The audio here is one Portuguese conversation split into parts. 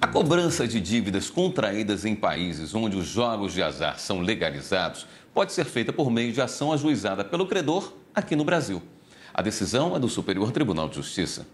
A cobrança de dívidas contraídas em países onde os jogos de azar são legalizados pode ser feita por meio de ação ajuizada pelo credor aqui no Brasil. A decisão é do Superior Tribunal de Justiça.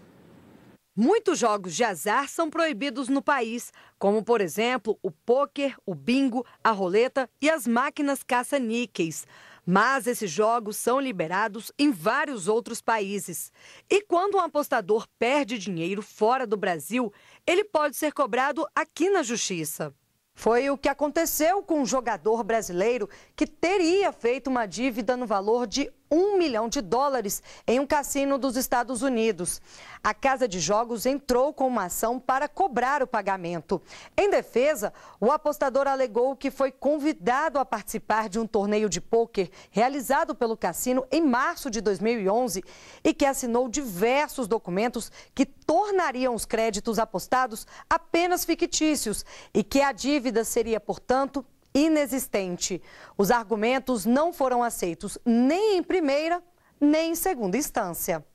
Muitos jogos de azar são proibidos no país, como, por exemplo, o pôquer, o bingo, a roleta e as máquinas caça-níqueis. Mas esses jogos são liberados em vários outros países. E quando um apostador perde dinheiro fora do Brasil, ele pode ser cobrado aqui na Justiça. Foi o que aconteceu com um jogador brasileiro que teria feito uma dívida no valor de um milhão de dólares em um cassino dos Estados Unidos. A Casa de Jogos entrou com uma ação para cobrar o pagamento. Em defesa, o apostador alegou que foi convidado a participar de um torneio de pôquer realizado pelo cassino em março de 2011 e que assinou diversos documentos que tornariam os créditos apostados apenas fictícios e que a dívida seria, portanto, inexistente. Os argumentos não foram aceitos nem em primeira, nem em segunda instância.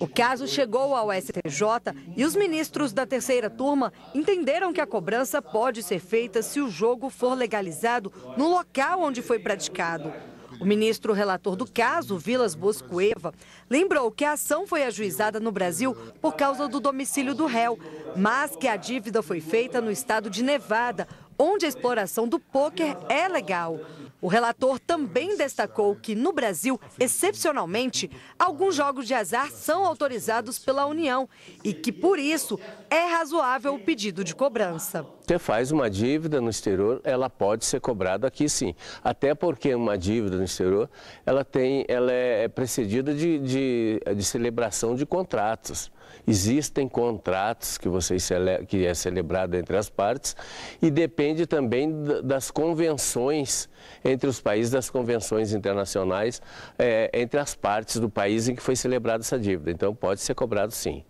O caso chegou ao STJ e os ministros da terceira turma entenderam que a cobrança pode ser feita se o jogo for legalizado no local onde foi praticado. O ministro relator do caso, Vilas Eva, lembrou que a ação foi ajuizada no Brasil por causa do domicílio do réu, mas que a dívida foi feita no estado de Nevada, onde a exploração do pôquer é legal. O relator também destacou que, no Brasil, excepcionalmente, alguns jogos de azar são autorizados pela União e que, por isso, é razoável o pedido de cobrança. Você faz uma dívida no exterior, ela pode ser cobrada aqui sim. Até porque uma dívida no exterior, ela, tem, ela é, é precedida de, de, de celebração de contratos. Existem contratos que, você, que é celebrado entre as partes e depende depende também das convenções entre os países, das convenções internacionais, é, entre as partes do país em que foi celebrada essa dívida. Então, pode ser cobrado sim.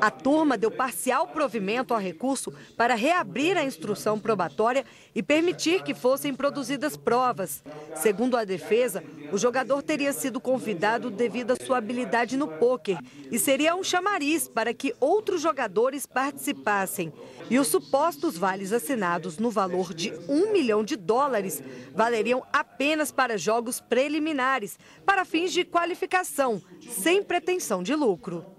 A turma deu parcial provimento ao recurso para reabrir a instrução probatória e permitir que fossem produzidas provas. Segundo a defesa, o jogador teria sido convidado devido à sua habilidade no pôquer e seria um chamariz para que outros jogadores participassem. E os supostos vales assinados no valor de um milhão de dólares valeriam apenas para jogos preliminares, para fins de qualificação, sem pretensão de lucro.